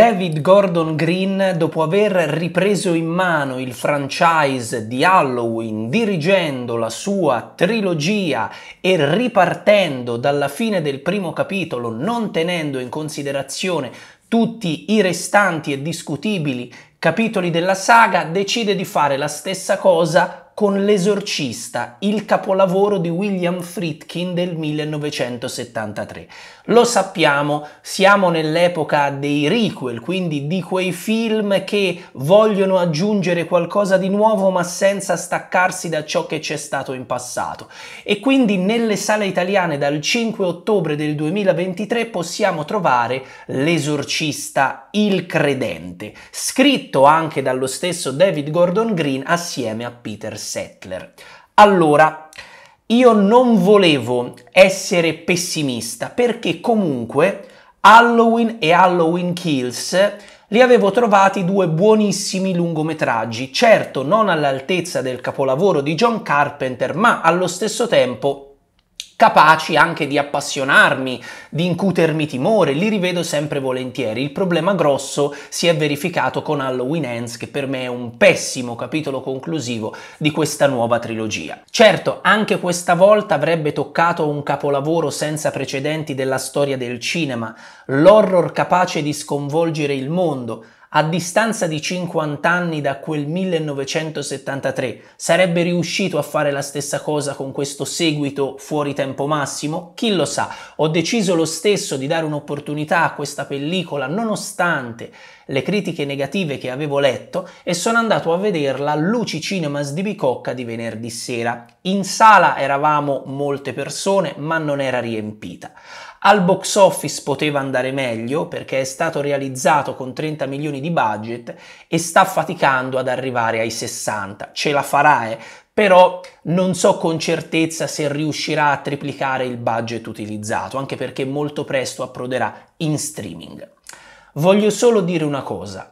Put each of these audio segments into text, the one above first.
David Gordon Green, dopo aver ripreso in mano il franchise di Halloween, dirigendo la sua trilogia e ripartendo dalla fine del primo capitolo, non tenendo in considerazione tutti i restanti e discutibili capitoli della saga, decide di fare la stessa cosa con L'esorcista, il capolavoro di William Friedkin del 1973. Lo sappiamo, siamo nell'epoca dei requel, quindi di quei film che vogliono aggiungere qualcosa di nuovo ma senza staccarsi da ciò che c'è stato in passato. E quindi nelle sale italiane dal 5 ottobre del 2023 possiamo trovare L'esorcista, il credente, scritto anche dallo stesso David Gordon Green assieme a Peter settler. Allora, io non volevo essere pessimista perché comunque Halloween e Halloween Kills li avevo trovati due buonissimi lungometraggi, certo non all'altezza del capolavoro di John Carpenter, ma allo stesso tempo capaci anche di appassionarmi, di incutermi timore, li rivedo sempre volentieri. Il problema grosso si è verificato con Halloween Ends, che per me è un pessimo capitolo conclusivo di questa nuova trilogia. Certo, anche questa volta avrebbe toccato un capolavoro senza precedenti della storia del cinema, l'horror capace di sconvolgere il mondo, a distanza di 50 anni da quel 1973, sarebbe riuscito a fare la stessa cosa con questo seguito fuori tempo massimo? Chi lo sa? Ho deciso lo stesso di dare un'opportunità a questa pellicola nonostante le critiche negative che avevo letto e sono andato a vederla Luci Cinemas di Bicocca di venerdì sera. In sala eravamo molte persone, ma non era riempita. Al box office poteva andare meglio perché è stato realizzato con 30 milioni di budget e sta faticando ad arrivare ai 60. Ce la farà, eh? però non so con certezza se riuscirà a triplicare il budget utilizzato, anche perché molto presto approderà in streaming. Voglio solo dire una cosa.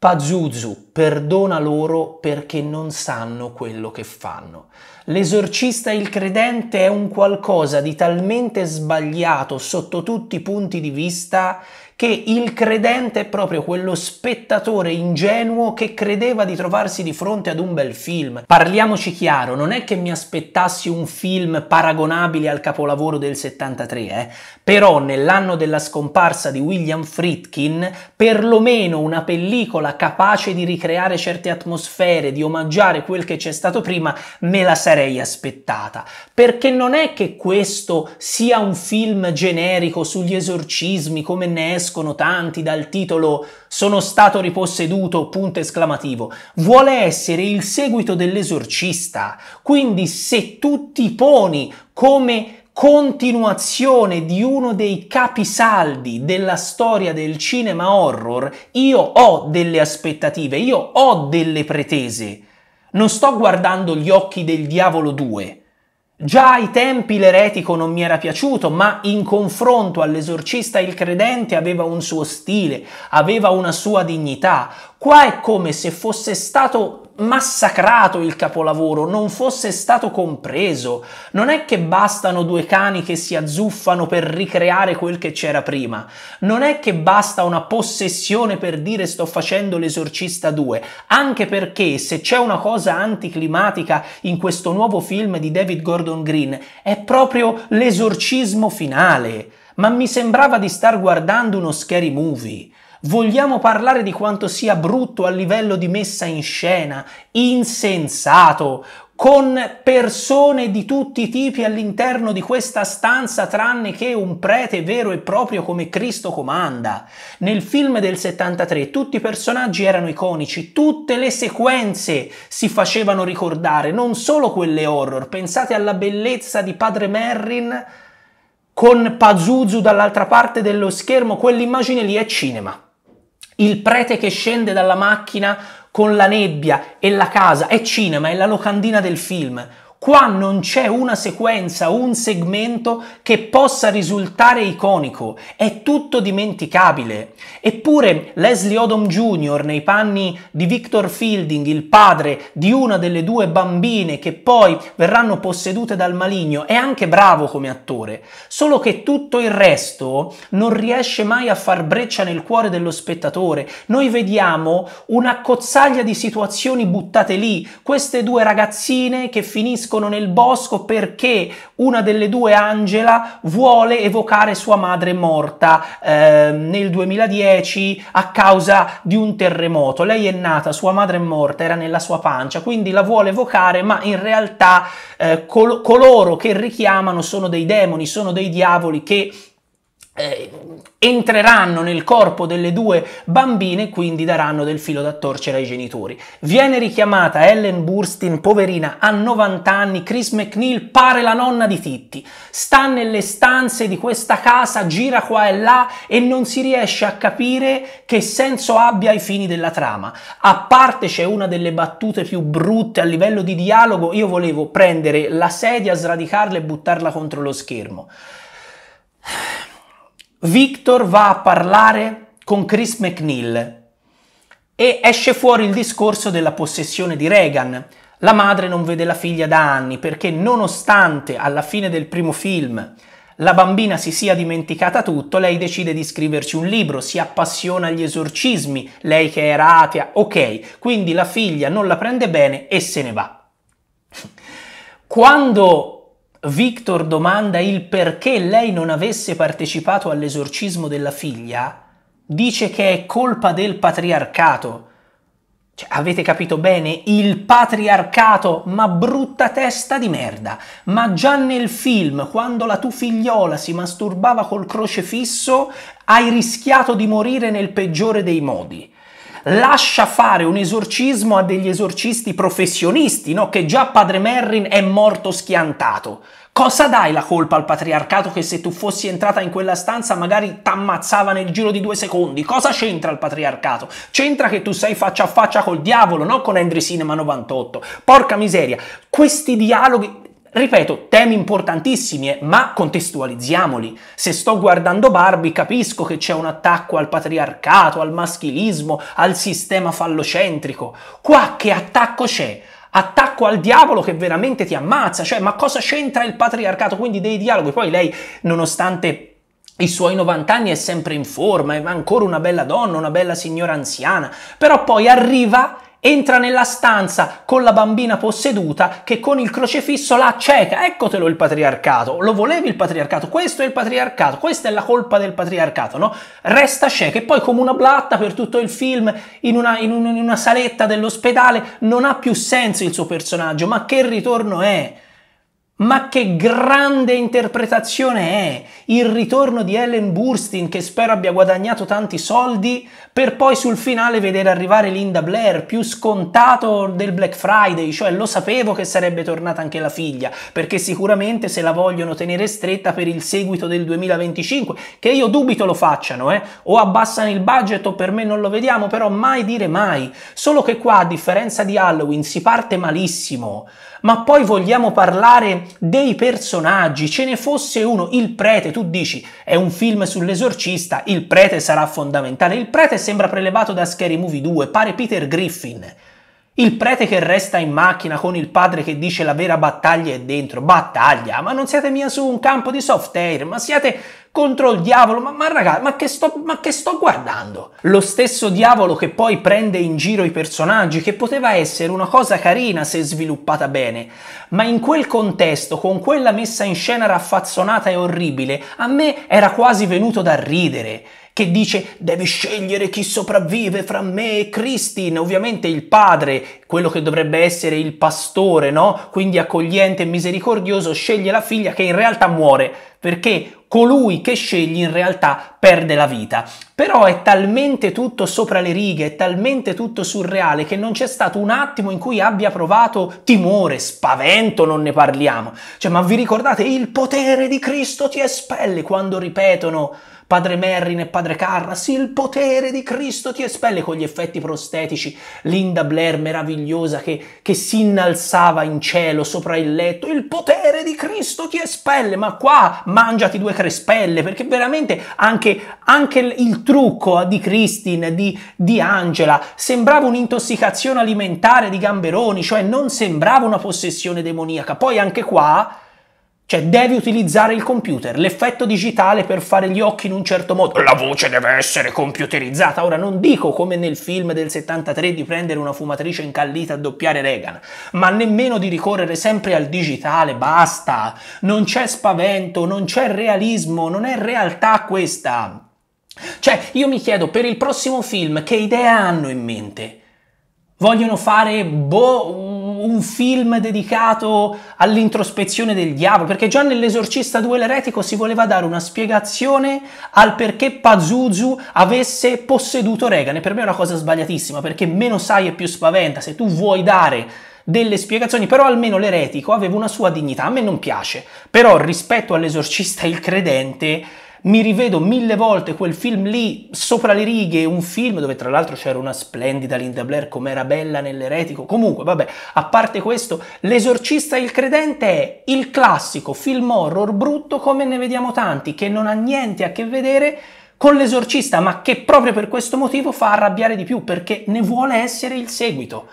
Pazuzu, perdona loro perché non sanno quello che fanno. L'esorcista e il credente è un qualcosa di talmente sbagliato sotto tutti i punti di vista che il credente è proprio quello spettatore ingenuo che credeva di trovarsi di fronte ad un bel film. Parliamoci chiaro, non è che mi aspettassi un film paragonabile al capolavoro del 73, eh? però nell'anno della scomparsa di William Fritkin, perlomeno una pellicola capace di ricreare certe atmosfere, di omaggiare quel che c'è stato prima, me la sarei sarei aspettata, perché non è che questo sia un film generico sugli esorcismi come ne escono tanti dal titolo Sono stato riposseduto, punto esclamativo. Vuole essere il seguito dell'esorcista, quindi se tu ti poni come continuazione di uno dei capisaldi della storia del cinema horror, io ho delle aspettative, io ho delle pretese. Non sto guardando gli occhi del diavolo 2. Già ai tempi l'eretico non mi era piaciuto, ma in confronto all'esorcista il credente aveva un suo stile, aveva una sua dignità. Qua è come se fosse stato massacrato il capolavoro, non fosse stato compreso. Non è che bastano due cani che si azzuffano per ricreare quel che c'era prima. Non è che basta una possessione per dire sto facendo l'esorcista 2, anche perché se c'è una cosa anticlimatica in questo nuovo film di David Gordon Green è proprio l'esorcismo finale. Ma mi sembrava di star guardando uno scary movie. Vogliamo parlare di quanto sia brutto a livello di messa in scena, insensato, con persone di tutti i tipi all'interno di questa stanza tranne che un prete vero e proprio come Cristo comanda. Nel film del 73 tutti i personaggi erano iconici, tutte le sequenze si facevano ricordare, non solo quelle horror. Pensate alla bellezza di Padre Merrin con Pazuzu dall'altra parte dello schermo, quell'immagine lì è cinema il prete che scende dalla macchina con la nebbia e la casa, è cinema, è la locandina del film. Qua non c'è una sequenza, un segmento che possa risultare iconico, è tutto dimenticabile. Eppure Leslie Odom Jr. nei panni di Victor Fielding, il padre di una delle due bambine che poi verranno possedute dal maligno, è anche bravo come attore, solo che tutto il resto non riesce mai a far breccia nel cuore dello spettatore. Noi vediamo una cozzaglia di situazioni buttate lì, queste due ragazzine che finiscono finiscono nel bosco perché una delle due, Angela, vuole evocare sua madre morta eh, nel 2010 a causa di un terremoto. Lei è nata, sua madre è morta, era nella sua pancia, quindi la vuole evocare, ma in realtà eh, col- coloro che richiamano sono dei demoni, sono dei diavoli che eh, entreranno nel corpo delle due bambine e quindi daranno del filo da torcere ai genitori. Viene richiamata Ellen Burstyn, poverina, a 90 anni, Chris McNeil pare la nonna di Titti, sta nelle stanze di questa casa, gira qua e là e non si riesce a capire che senso abbia ai fini della trama. A parte c'è una delle battute più brutte a livello di dialogo, io volevo prendere la sedia, sradicarla e buttarla contro lo schermo. Victor va a parlare con Chris McNeil e esce fuori il discorso della possessione di Reagan. La madre non vede la figlia da anni perché nonostante alla fine del primo film la bambina si sia dimenticata tutto, lei decide di scriverci un libro, si appassiona agli esorcismi, lei che era atea, ok, quindi la figlia non la prende bene e se ne va. Quando Victor domanda il perché lei non avesse partecipato all'esorcismo della figlia, dice che è colpa del patriarcato. Cioè, avete capito bene? Il patriarcato, ma brutta testa di merda. Ma già nel film, quando la tua figliola si masturbava col crocefisso, hai rischiato di morire nel peggiore dei modi lascia fare un esorcismo a degli esorcisti professionisti, no? Che già padre Merrin è morto schiantato. Cosa dai la colpa al patriarcato che se tu fossi entrata in quella stanza magari t'ammazzava nel giro di due secondi? Cosa c'entra il patriarcato? C'entra che tu sei faccia a faccia col diavolo, non con Andrew Cinema 98. Porca miseria, questi dialoghi Ripeto, temi importantissimi, eh, ma contestualizziamoli. Se sto guardando Barbie capisco che c'è un attacco al patriarcato, al maschilismo, al sistema fallocentrico. Qua che attacco c'è? attacco al diavolo che veramente ti ammazza, cioè ma cosa c'entra il patriarcato? Quindi dei dialoghi, poi lei nonostante i suoi 90 anni è sempre in forma, è ancora una bella donna, una bella signora anziana, però poi arriva entra nella stanza con la bambina posseduta che con il crocefisso la cieca. Eccotelo il patriarcato, lo volevi il patriarcato, questo è il patriarcato, questa è la colpa del patriarcato, no? Resta cieca e poi come una blatta per tutto il film in una, in un, in una saletta dell'ospedale non ha più senso il suo personaggio, ma che ritorno è? Ma che grande interpretazione è il ritorno di Ellen Burstyn che spero abbia guadagnato tanti soldi per poi sul finale vedere arrivare Linda Blair più scontato del Black Friday, cioè lo sapevo che sarebbe tornata anche la figlia, perché sicuramente se la vogliono tenere stretta per il seguito del 2025, che io dubito lo facciano, eh? o abbassano il budget o per me non lo vediamo, però mai dire mai, solo che qua a differenza di Halloween si parte malissimo, ma poi vogliamo parlare dei personaggi, ce ne fosse uno, il prete, tu dici è un film sull'esorcista, il prete sarà fondamentale, il prete sembra prelevato da Scary Movie 2, pare Peter Griffin. Il prete che resta in macchina con il padre che dice la vera battaglia è dentro. Battaglia? Ma non siete mia su un campo di soft air, ma siete contro il diavolo, ma, ma ragazzi, ma che, sto, ma che sto guardando? Lo stesso diavolo che poi prende in giro i personaggi, che poteva essere una cosa carina se sviluppata bene, ma in quel contesto, con quella messa in scena raffazzonata e orribile, a me era quasi venuto da ridere che dice devi scegliere chi sopravvive fra me e Christine, ovviamente il padre, quello che dovrebbe essere il pastore, no? Quindi accogliente e misericordioso, sceglie la figlia che in realtà muore perché colui che scegli in realtà perde la vita. Però è talmente tutto sopra le righe, è talmente tutto surreale che non c'è stato un attimo in cui abbia provato timore, spavento, non ne parliamo. Cioè, ma vi ricordate il potere di Cristo ti espelle quando ripetono padre Merrin e padre Carras, il potere di Cristo ti espelle con gli effetti prostetici, Linda Blair meravigliosa che, che si innalzava in cielo sopra il letto, il potere di Cristo ti espelle, ma qua mangiati due crespelle, perché veramente anche, anche il trucco eh, di Christine, di, di Angela, sembrava un'intossicazione alimentare di gamberoni, cioè non sembrava una possessione demoniaca. Poi anche qua cioè devi utilizzare il computer, l'effetto digitale per fare gli occhi in un certo modo. La voce deve essere computerizzata. Ora non dico come nel film del 73 di prendere una fumatrice incallita a doppiare Reagan, ma nemmeno di ricorrere sempre al digitale, basta. Non c'è spavento, non c'è realismo, non è realtà questa. Cioè, io mi chiedo per il prossimo film che idea hanno in mente? Vogliono fare boh un film dedicato all'introspezione del diavolo, perché già nell'Esorcista 2 l'eretico si voleva dare una spiegazione al perché Pazuzu avesse posseduto Regan. e per me è una cosa sbagliatissima, perché meno sai e più spaventa, se tu vuoi dare delle spiegazioni, però almeno l'eretico aveva una sua dignità, a me non piace, però rispetto all'esorcista il credente mi rivedo mille volte quel film lì sopra le righe, un film dove tra l'altro c'era una splendida Linda Blair com'era bella nell'eretico, comunque vabbè, a parte questo, L'esorcista e il credente è il classico film horror brutto come ne vediamo tanti, che non ha niente a che vedere con l'esorcista, ma che proprio per questo motivo fa arrabbiare di più, perché ne vuole essere il seguito.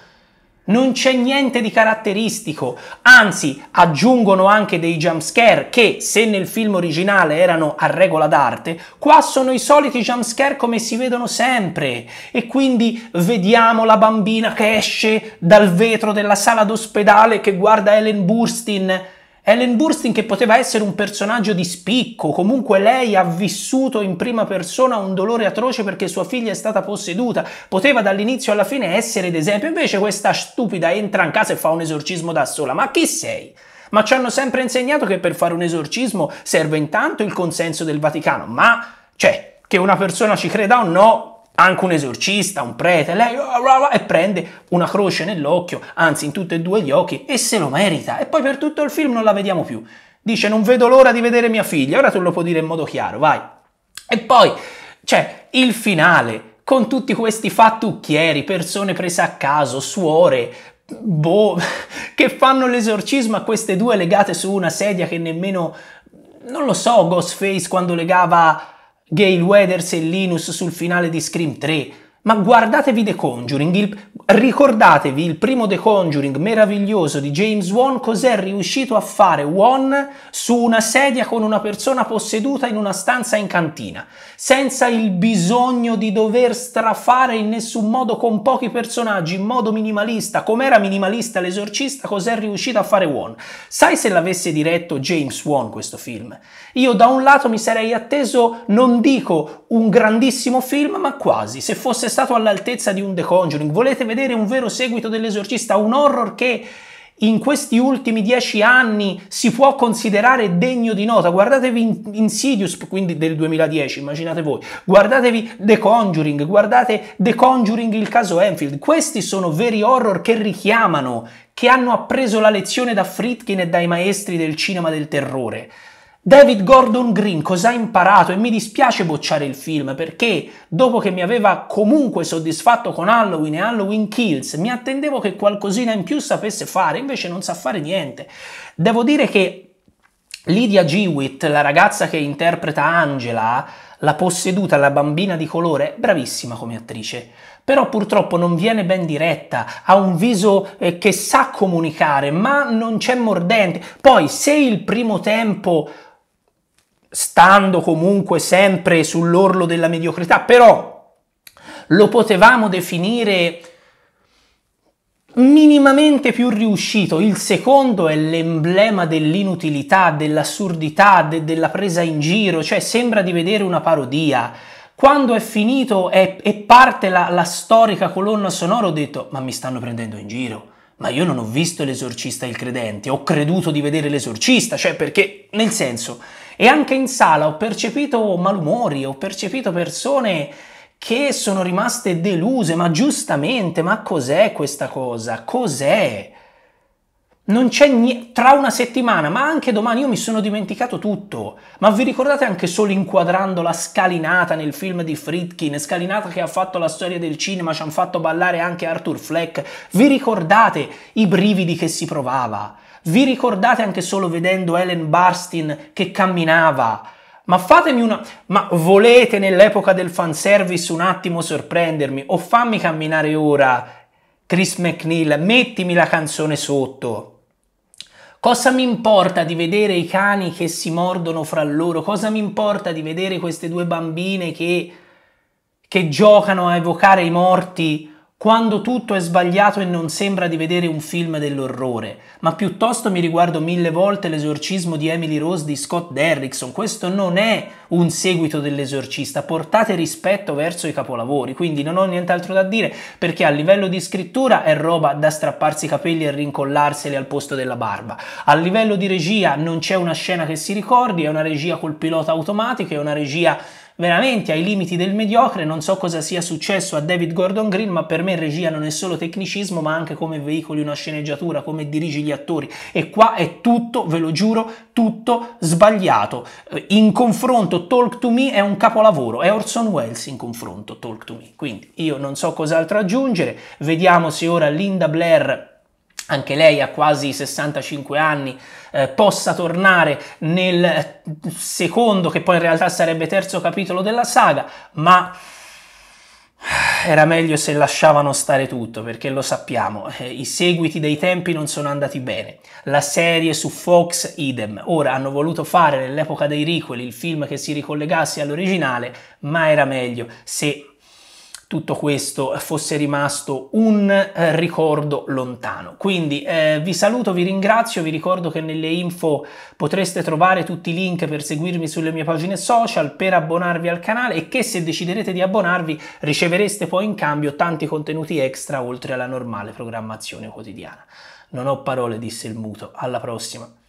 Non c'è niente di caratteristico, anzi aggiungono anche dei jumpscare che se nel film originale erano a regola d'arte, qua sono i soliti jumpscare come si vedono sempre e quindi vediamo la bambina che esce dal vetro della sala d'ospedale che guarda Ellen Burstyn Ellen Burstyn che poteva essere un personaggio di spicco, comunque lei ha vissuto in prima persona un dolore atroce perché sua figlia è stata posseduta, poteva dall'inizio alla fine essere d'esempio, invece questa stupida entra in casa e fa un esorcismo da sola, ma chi sei? Ma ci hanno sempre insegnato che per fare un esorcismo serve intanto il consenso del Vaticano, ma cioè, che una persona ci creda o no, anche un esorcista, un prete, lei oh, oh, oh, e prende una croce nell'occhio, anzi in tutti e due gli occhi, e se lo merita. E poi per tutto il film non la vediamo più. Dice non vedo l'ora di vedere mia figlia, ora tu lo puoi dire in modo chiaro, vai. E poi c'è cioè, il finale con tutti questi fattucchieri, persone prese a caso, suore, boh, che fanno l'esorcismo a queste due legate su una sedia che nemmeno, non lo so, Ghostface quando legava Gail Weathers e Linus sul finale di Scream 3, ma guardatevi The Conjuring, il, ricordatevi il primo The Conjuring meraviglioso di James Wan, cos'è riuscito a fare Wan su una sedia con una persona posseduta in una stanza in cantina, senza il bisogno di dover strafare in nessun modo con pochi personaggi, in modo minimalista, com'era minimalista l'esorcista, cos'è riuscito a fare Wan. Sai se l'avesse diretto James Wan questo film? Io da un lato mi sarei atteso, non dico un grandissimo film, ma quasi, se fosse stato all'altezza di un The Conjuring, volete vedere un vero seguito dell'esorcista, un horror che in questi ultimi dieci anni si può considerare degno di nota. Guardatevi Insidious, quindi del 2010, immaginate voi. Guardatevi The Conjuring, guardate The Conjuring, il caso Enfield. Questi sono veri horror che richiamano, che hanno appreso la lezione da Fritkin e dai maestri del cinema del terrore. David Gordon Green cosa ha imparato? E mi dispiace bocciare il film perché dopo che mi aveva comunque soddisfatto con Halloween e Halloween Kills mi attendevo che qualcosina in più sapesse fare, invece non sa fare niente. Devo dire che Lydia Jewitt, la ragazza che interpreta Angela, la posseduta, la bambina di colore, bravissima come attrice però purtroppo non viene ben diretta, ha un viso eh, che sa comunicare, ma non c'è mordente. Poi se il primo tempo stando comunque sempre sull'orlo della mediocrità, però lo potevamo definire minimamente più riuscito. Il secondo è l'emblema dell'inutilità, dell'assurdità, de- della presa in giro, cioè sembra di vedere una parodia. Quando è finito e, e parte la, la storica colonna sonora ho detto ma mi stanno prendendo in giro. Ma io non ho visto l'esorcista e il credente, ho creduto di vedere l'esorcista, cioè perché, nel senso, e anche in sala ho percepito malumori, ho percepito persone che sono rimaste deluse, ma giustamente, ma cos'è questa cosa? Cos'è? Non c'è niente tra una settimana, ma anche domani io mi sono dimenticato tutto. Ma vi ricordate anche solo inquadrando la scalinata nel film di Fritkin, scalinata che ha fatto la storia del cinema, ci hanno fatto ballare anche Arthur Fleck. Vi ricordate i brividi che si provava? Vi ricordate anche solo vedendo Ellen Barstin che camminava? Ma fatemi una... Ma volete nell'epoca del fanservice un attimo sorprendermi? O fammi camminare ora, Chris McNeil, mettimi la canzone sotto. Cosa mi importa di vedere i cani che si mordono fra loro? Cosa mi importa di vedere queste due bambine che, che giocano a evocare i morti? quando tutto è sbagliato e non sembra di vedere un film dell'orrore, ma piuttosto mi riguardo mille volte l'esorcismo di Emily Rose di Scott Derrickson. Questo non è un seguito dell'esorcista, portate rispetto verso i capolavori, quindi non ho nient'altro da dire perché a livello di scrittura è roba da strapparsi i capelli e rincollarseli al posto della barba. A livello di regia non c'è una scena che si ricordi, è una regia col pilota automatico, è una regia veramente ai limiti del mediocre. Non so cosa sia successo a David Gordon Green, ma per me regia non è solo tecnicismo, ma anche come veicoli una sceneggiatura, come dirigi gli attori. E qua è tutto, ve lo giuro, tutto sbagliato. Eh, in confronto, Talk to Me è un capolavoro, è Orson Welles in confronto, Talk to Me. Quindi io non so cos'altro aggiungere. Vediamo se ora Linda Blair anche lei ha quasi 65 anni, eh, possa tornare nel eh, secondo, che poi in realtà sarebbe terzo capitolo della saga, ma eh, era meglio se lasciavano stare tutto, perché lo sappiamo, eh, i seguiti dei tempi non sono andati bene. La serie su Fox idem. Ora hanno voluto fare nell'epoca dei ricoli il film che si ricollegasse all'originale, ma era meglio se tutto questo fosse rimasto un eh, ricordo lontano. Quindi eh, vi saluto, vi ringrazio, vi ricordo che nelle info potreste trovare tutti i link per seguirmi sulle mie pagine social, per abbonarvi al canale e che se deciderete di abbonarvi ricevereste poi in cambio tanti contenuti extra oltre alla normale programmazione quotidiana. Non ho parole, disse il muto. Alla prossima.